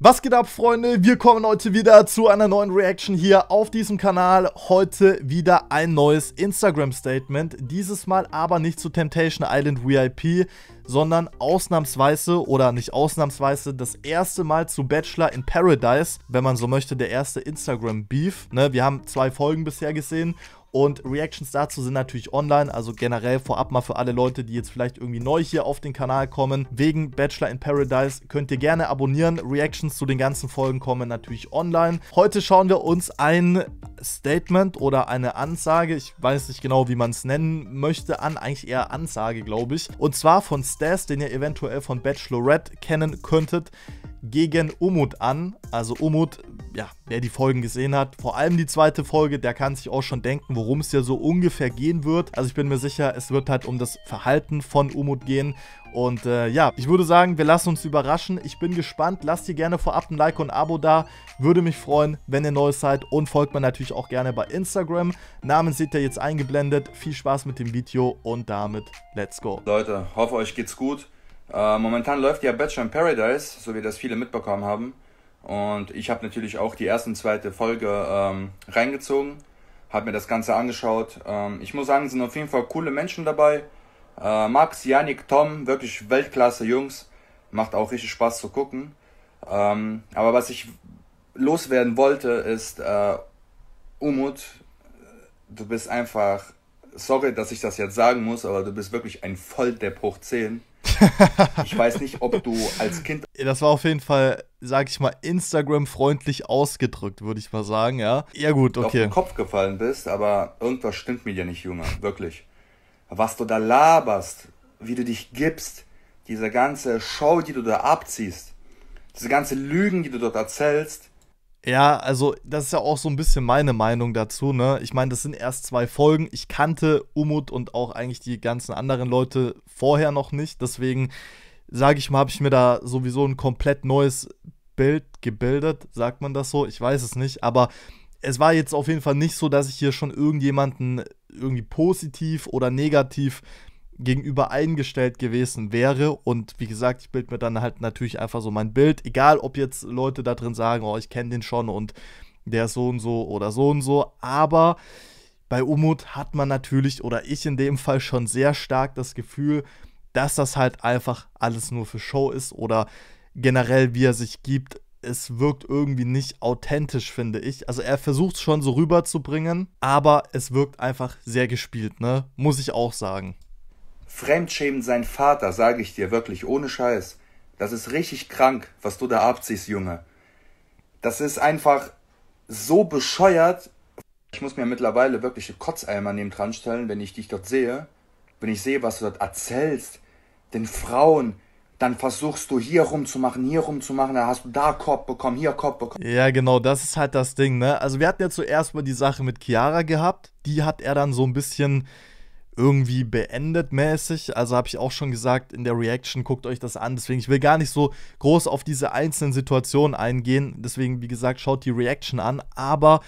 Was geht ab, Freunde? Wir kommen heute wieder zu einer neuen Reaction hier auf diesem Kanal. Heute wieder ein neues Instagram-Statement. Dieses Mal aber nicht zu Temptation Island VIP, sondern ausnahmsweise oder nicht ausnahmsweise das erste Mal zu Bachelor in Paradise, wenn man so möchte, der erste Instagram-Beef. Ne, wir haben zwei Folgen bisher gesehen und Reactions dazu sind natürlich online, also generell vorab mal für alle Leute, die jetzt vielleicht irgendwie neu hier auf den Kanal kommen. Wegen Bachelor in Paradise könnt ihr gerne abonnieren. Reactions zu den ganzen Folgen kommen natürlich online. Heute schauen wir uns ein Statement oder eine Ansage, ich weiß nicht genau, wie man es nennen möchte, an, eigentlich eher Ansage, glaube ich. Und zwar von Stas, den ihr eventuell von Bachelorette kennen könntet, gegen Umut an. Also Umut ja, wer die Folgen gesehen hat, vor allem die zweite Folge, der kann sich auch schon denken, worum es ja so ungefähr gehen wird. Also ich bin mir sicher, es wird halt um das Verhalten von Umut gehen. Und äh, ja, ich würde sagen, wir lassen uns überraschen. Ich bin gespannt. Lasst ihr gerne vorab ein Like und ein Abo da. Würde mich freuen, wenn ihr neu seid. Und folgt mir natürlich auch gerne bei Instagram. Namen seht ihr jetzt eingeblendet. Viel Spaß mit dem Video und damit let's go. Leute, hoffe euch geht's gut. Äh, momentan läuft ja Bachelor in Paradise, so wie das viele mitbekommen haben. Und ich habe natürlich auch die erste und zweite Folge ähm, reingezogen, habe mir das Ganze angeschaut. Ähm, ich muss sagen, es sind auf jeden Fall coole Menschen dabei. Äh, Max, Janik, Tom, wirklich Weltklasse Jungs. Macht auch richtig Spaß zu gucken. Ähm, aber was ich loswerden wollte, ist, äh, Umut, du bist einfach, sorry, dass ich das jetzt sagen muss, aber du bist wirklich ein Volldepp hoch 10. ich weiß nicht, ob du als Kind. Das war auf jeden Fall, sag ich mal, Instagram-freundlich ausgedrückt, würde ich mal sagen, ja. Ja, gut, okay. du Auf den Kopf gefallen bist, aber irgendwas stimmt mir ja nicht, Junge, wirklich. Was du da laberst, wie du dich gibst, diese ganze Show, die du da abziehst, diese ganze Lügen, die du dort erzählst, ja, also das ist ja auch so ein bisschen meine Meinung dazu, ne? Ich meine, das sind erst zwei Folgen. Ich kannte Umut und auch eigentlich die ganzen anderen Leute vorher noch nicht. Deswegen, sage ich mal, habe ich mir da sowieso ein komplett neues Bild gebildet. Sagt man das so? Ich weiß es nicht. Aber es war jetzt auf jeden Fall nicht so, dass ich hier schon irgendjemanden irgendwie positiv oder negativ gegenüber eingestellt gewesen wäre. Und wie gesagt, ich bilde mir dann halt natürlich einfach so mein Bild, egal ob jetzt Leute da drin sagen, oh, ich kenne den schon und der ist so und so oder so und so, aber bei Umut hat man natürlich oder ich in dem Fall schon sehr stark das Gefühl, dass das halt einfach alles nur für Show ist oder generell wie er sich gibt. Es wirkt irgendwie nicht authentisch, finde ich. Also er versucht es schon so rüberzubringen, aber es wirkt einfach sehr gespielt, ne? Muss ich auch sagen. Fremdschämen sein Vater, sage ich dir wirklich, ohne Scheiß. Das ist richtig krank, was du da abziehst, Junge. Das ist einfach so bescheuert. Ich muss mir mittlerweile wirkliche Kotzeimer neben dran stellen, wenn ich dich dort sehe. Wenn ich sehe, was du dort erzählst. Den Frauen, dann versuchst du hier rumzumachen, hier rumzumachen, dann hast du da Korb bekommen, hier Korb bekommen. Ja, genau, das ist halt das Ding, ne? Also wir hatten ja zuerst mal die Sache mit Chiara gehabt, die hat er dann so ein bisschen irgendwie beendet mäßig. Also habe ich auch schon gesagt in der Reaction, guckt euch das an. Deswegen, ich will gar nicht so groß auf diese einzelnen Situationen eingehen. Deswegen, wie gesagt, schaut die Reaction an. Aber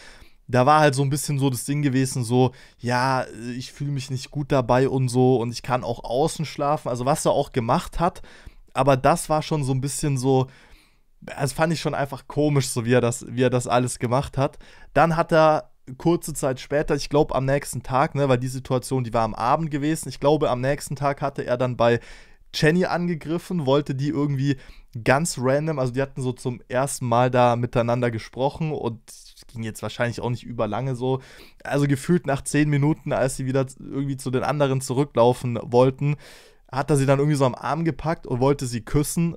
da war halt so ein bisschen so das Ding gewesen, so, ja, ich fühle mich nicht gut dabei und so und ich kann auch außen schlafen. Also was er auch gemacht hat. Aber das war schon so ein bisschen so, das also fand ich schon einfach komisch, so wie er das, wie er das alles gemacht hat. Dann hat er kurze Zeit später, ich glaube am nächsten Tag, ne, weil die Situation, die war am Abend gewesen, ich glaube am nächsten Tag hatte er dann bei Jenny angegriffen, wollte die irgendwie ganz random, also die hatten so zum ersten Mal da miteinander gesprochen und es ging jetzt wahrscheinlich auch nicht über lange so. Also gefühlt nach zehn Minuten, als sie wieder irgendwie zu den anderen zurücklaufen wollten, hat er sie dann irgendwie so am Arm gepackt und wollte sie küssen.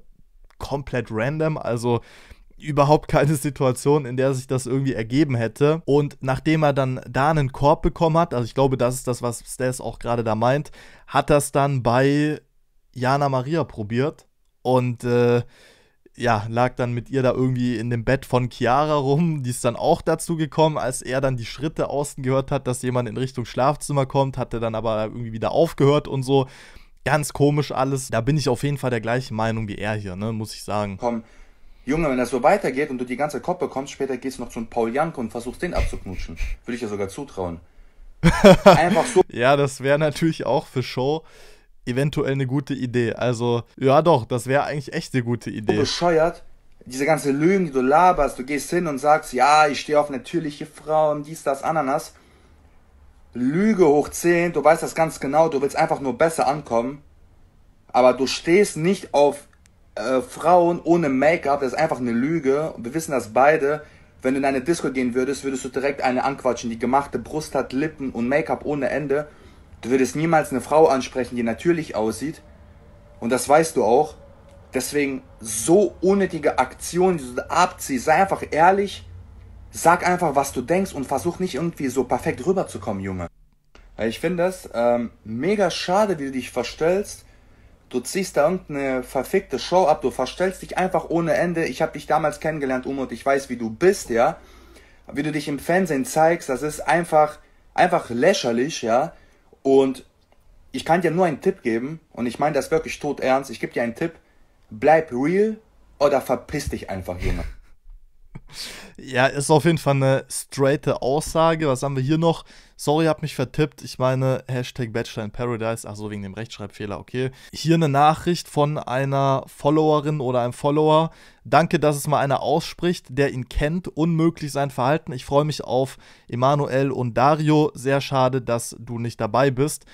Komplett random, also überhaupt keine Situation, in der sich das irgendwie ergeben hätte. Und nachdem er dann da einen Korb bekommen hat, also ich glaube, das ist das, was Stas auch gerade da meint, hat das dann bei Jana Maria probiert und äh, ja, lag dann mit ihr da irgendwie in dem Bett von Chiara rum. Die ist dann auch dazu gekommen, als er dann die Schritte außen gehört hat, dass jemand in Richtung Schlafzimmer kommt, hat er dann aber irgendwie wieder aufgehört und so. Ganz komisch alles. Da bin ich auf jeden Fall der gleichen Meinung wie er hier, ne, muss ich sagen. Komm, Junge, wenn das so weitergeht und du die ganze Koppe bekommst, später gehst du noch zum Paul Janko und versuchst den abzuknutschen. Würde ich dir sogar zutrauen. Einfach so. ja, das wäre natürlich auch für Show eventuell eine gute Idee. Also, ja doch, das wäre eigentlich echt eine gute Idee. So bescheuert, diese ganze Lügen, die du laberst, du gehst hin und sagst, ja, ich stehe auf natürliche Frauen, dies, das, Ananas. Lüge hoch 10, du weißt das ganz genau, du willst einfach nur besser ankommen. Aber du stehst nicht auf äh, Frauen ohne Make-up, das ist einfach eine Lüge. Wir wissen das beide. Wenn du in eine Disco gehen würdest, würdest du direkt eine anquatschen, die gemachte Brust hat, Lippen und Make-up ohne Ende. Du würdest niemals eine Frau ansprechen, die natürlich aussieht. Und das weißt du auch. Deswegen so unnötige Aktionen, die du abziehst. Sei einfach ehrlich. Sag einfach, was du denkst und versuch nicht irgendwie so perfekt rüberzukommen, Junge. Ich finde das ähm, mega schade, wie du dich verstellst Du ziehst da irgendeine verfickte Show ab, du verstellst dich einfach ohne Ende. Ich habe dich damals kennengelernt, Umut, ich weiß, wie du bist, ja. Wie du dich im Fernsehen zeigst, das ist einfach, einfach lächerlich, ja. Und ich kann dir nur einen Tipp geben, und ich meine das wirklich tot ernst, ich gebe dir einen Tipp, bleib real oder verpiss dich einfach, jemand. Ja, ist auf jeden Fall eine straighte Aussage. Was haben wir hier noch? Sorry, hab mich vertippt. Ich meine, Hashtag Bachelor in Paradise. Achso, wegen dem Rechtschreibfehler, okay. Hier eine Nachricht von einer Followerin oder einem Follower. Danke, dass es mal einer ausspricht, der ihn kennt. Unmöglich sein Verhalten. Ich freue mich auf Emanuel und Dario. Sehr schade, dass du nicht dabei bist.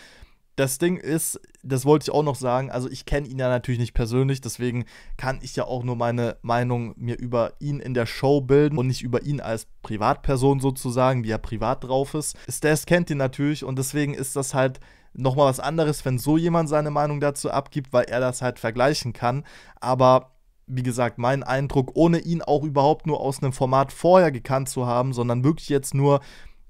Das Ding ist, das wollte ich auch noch sagen, also ich kenne ihn ja natürlich nicht persönlich, deswegen kann ich ja auch nur meine Meinung mir über ihn in der Show bilden und nicht über ihn als Privatperson sozusagen, wie er privat drauf ist. Stas kennt ihn natürlich und deswegen ist das halt nochmal was anderes, wenn so jemand seine Meinung dazu abgibt, weil er das halt vergleichen kann. Aber wie gesagt, mein Eindruck, ohne ihn auch überhaupt nur aus einem Format vorher gekannt zu haben, sondern wirklich jetzt nur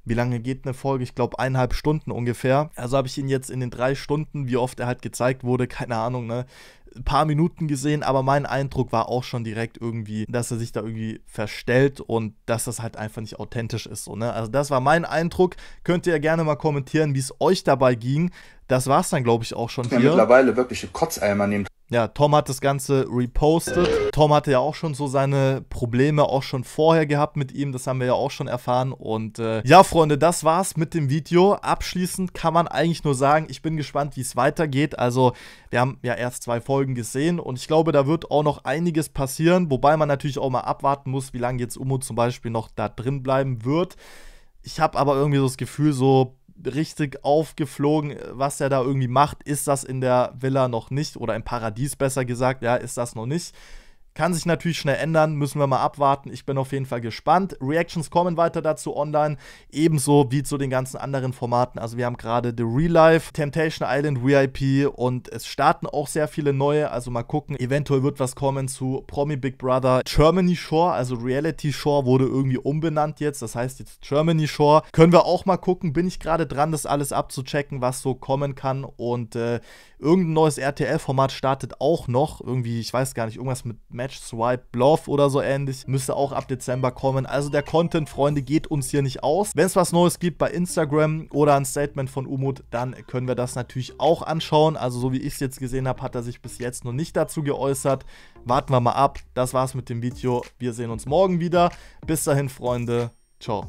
wie lange geht eine Folge? Ich glaube, eineinhalb Stunden ungefähr. Also habe ich ihn jetzt in den drei Stunden, wie oft er halt gezeigt wurde, keine Ahnung, ne? Ein paar Minuten gesehen, aber mein Eindruck war auch schon direkt irgendwie, dass er sich da irgendwie verstellt und dass das halt einfach nicht authentisch ist. So, ne? Also, das war mein Eindruck. Könnt ihr ja gerne mal kommentieren, wie es euch dabei ging. Das war es dann, glaube ich, auch schon. Ich hier. mittlerweile wirkliche Kotzeimer nehmen ja, Tom hat das Ganze repostet. Tom hatte ja auch schon so seine Probleme auch schon vorher gehabt mit ihm. Das haben wir ja auch schon erfahren. Und äh, ja, Freunde, das war's mit dem Video. Abschließend kann man eigentlich nur sagen, ich bin gespannt, wie es weitergeht. Also, wir haben ja erst zwei Folgen gesehen und ich glaube, da wird auch noch einiges passieren. Wobei man natürlich auch mal abwarten muss, wie lange jetzt Umo zum Beispiel noch da drin bleiben wird. Ich habe aber irgendwie so das Gefühl, so richtig aufgeflogen, äh, was er da irgendwie macht. Ist das in der Villa noch nicht oder im Paradies besser gesagt, ja, ist das noch nicht. Kann sich natürlich schnell ändern, müssen wir mal abwarten. Ich bin auf jeden Fall gespannt. Reactions kommen weiter dazu online, ebenso wie zu den ganzen anderen Formaten. Also wir haben gerade The Real Life, Temptation Island VIP und es starten auch sehr viele neue. Also mal gucken, eventuell wird was kommen zu Promi Big Brother Germany Shore, also Reality Shore wurde irgendwie umbenannt jetzt. Das heißt jetzt Germany Shore. Können wir auch mal gucken, bin ich gerade dran, das alles abzuchecken, was so kommen kann. Und äh, irgendein neues RTL-Format startet auch noch. Irgendwie, ich weiß gar nicht, irgendwas mit Match Match Swipe Bluff oder so ähnlich. Müsste auch ab Dezember kommen. Also der Content, Freunde, geht uns hier nicht aus. Wenn es was Neues gibt bei Instagram oder ein Statement von Umut, dann können wir das natürlich auch anschauen. Also so wie ich es jetzt gesehen habe, hat er sich bis jetzt noch nicht dazu geäußert. Warten wir mal ab. Das war's mit dem Video. Wir sehen uns morgen wieder. Bis dahin, Freunde. Ciao.